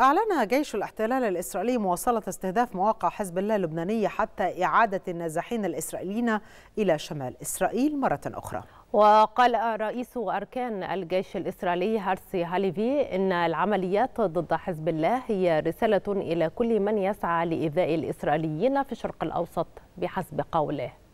أعلن جيش الاحتلال الإسرائيلي مواصلة استهداف مواقع حزب الله اللبنانية حتى إعادة النازحين الإسرائيليين إلى شمال إسرائيل مرة أخرى وقال رئيس أركان الجيش الإسرائيلي هارسي هاليفي إن العمليات ضد حزب الله هي رسالة إلى كل من يسعى لإيذاء الإسرائيليين في الشرق الأوسط بحسب قوله